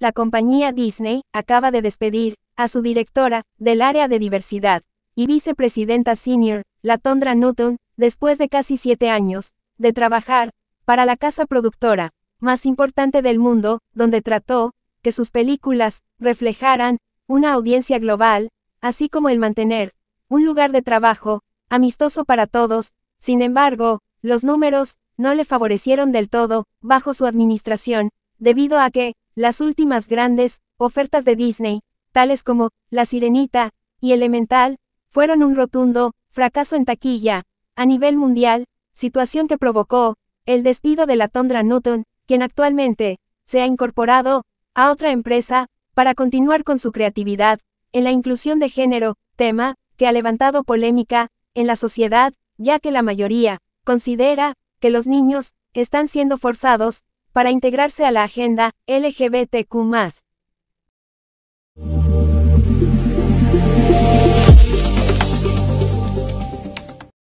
La compañía Disney acaba de despedir a su directora del área de diversidad y vicepresidenta senior, Tondra Newton, después de casi siete años de trabajar para la casa productora más importante del mundo, donde trató que sus películas reflejaran una audiencia global, así como el mantener un lugar de trabajo amistoso para todos. Sin embargo, los números no le favorecieron del todo bajo su administración, debido a que las últimas grandes ofertas de Disney, tales como La Sirenita y Elemental, fueron un rotundo fracaso en taquilla a nivel mundial, situación que provocó el despido de la Tondra Newton, quien actualmente se ha incorporado a otra empresa para continuar con su creatividad en la inclusión de género, tema que ha levantado polémica en la sociedad, ya que la mayoría considera que los niños están siendo forzados para integrarse a la agenda LGBTQ